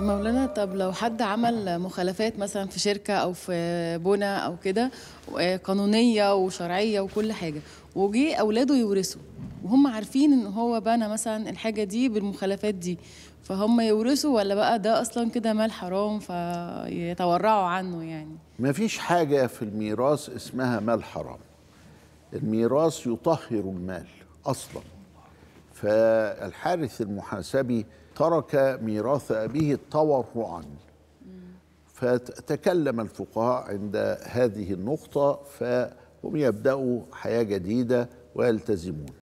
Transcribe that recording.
مولانا طب لو حد عمل مخالفات مثلا في شركه او في بنى او كده آه، قانونيه وشرعيه وكل حاجه وجي اولاده يورثوا وهم عارفين ان هو بنى مثلا الحاجه دي بالمخالفات دي فهم يورثوا ولا بقى ده اصلا كده مال حرام فيتورعوا عنه يعني مفيش حاجه في الميراث اسمها مال حرام الميراث يطهر المال اصلا فالحارث المحاسبي ترك ميراث أبيه تورعا فتكلم الفقهاء عند هذه النقطة فهم يبدأوا حياة جديدة ويلتزمون